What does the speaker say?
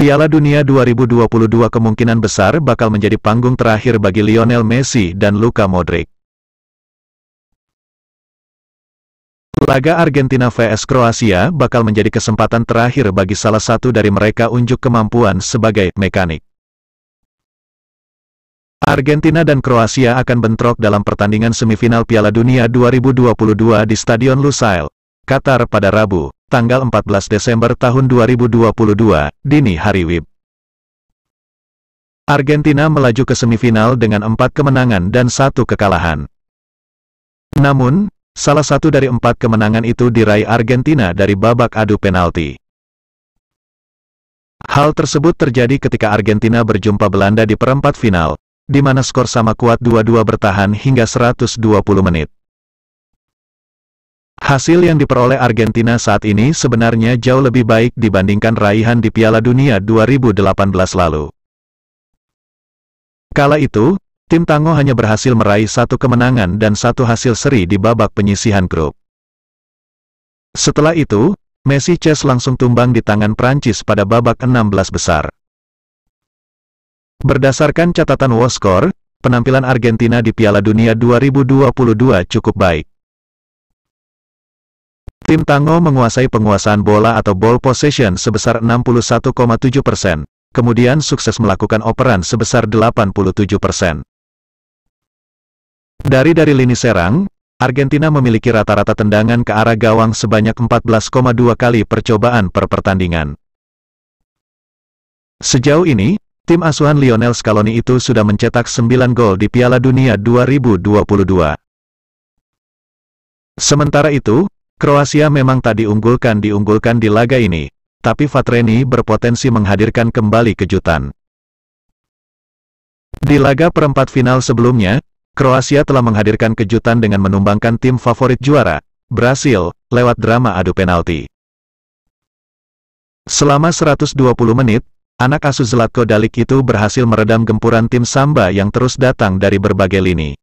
Piala Dunia 2022 kemungkinan besar bakal menjadi panggung terakhir bagi Lionel Messi dan Luka Modric. Laga Argentina vs Kroasia bakal menjadi kesempatan terakhir bagi salah satu dari mereka unjuk kemampuan sebagai mekanik. Argentina dan Kroasia akan bentrok dalam pertandingan semifinal Piala Dunia 2022 di Stadion Lusail, Qatar pada Rabu tanggal 14 Desember tahun 2022, dini hari WIB. Argentina melaju ke semifinal dengan empat kemenangan dan satu kekalahan. Namun, salah satu dari empat kemenangan itu diraih Argentina dari babak adu penalti. Hal tersebut terjadi ketika Argentina berjumpa Belanda di perempat final, di mana skor sama kuat 2-2 bertahan hingga 120 menit. Hasil yang diperoleh Argentina saat ini sebenarnya jauh lebih baik dibandingkan raihan di Piala Dunia 2018 lalu. Kala itu, tim Tango hanya berhasil meraih satu kemenangan dan satu hasil seri di babak penyisihan grup. Setelah itu, Messi Chess langsung tumbang di tangan Prancis pada babak 16 besar. Berdasarkan catatan WoScore, penampilan Argentina di Piala Dunia 2022 cukup baik. Tim Tango menguasai penguasaan bola atau ball possession sebesar 61,7 persen, kemudian sukses melakukan operan sebesar 87 persen. Dari dari lini serang, Argentina memiliki rata-rata tendangan ke arah gawang sebanyak 14,2 kali percobaan per pertandingan. Sejauh ini, tim asuhan Lionel Scaloni itu sudah mencetak 9 gol di Piala Dunia 2022. Sementara itu, Kroasia memang tak diunggulkan diunggulkan di laga ini, tapi Fatreni berpotensi menghadirkan kembali kejutan. Di laga perempat final sebelumnya, Kroasia telah menghadirkan kejutan dengan menumbangkan tim favorit juara, Brasil, lewat drama adu penalti. Selama 120 menit, anak asuh Zlatko Dalik itu berhasil meredam gempuran tim Samba yang terus datang dari berbagai lini.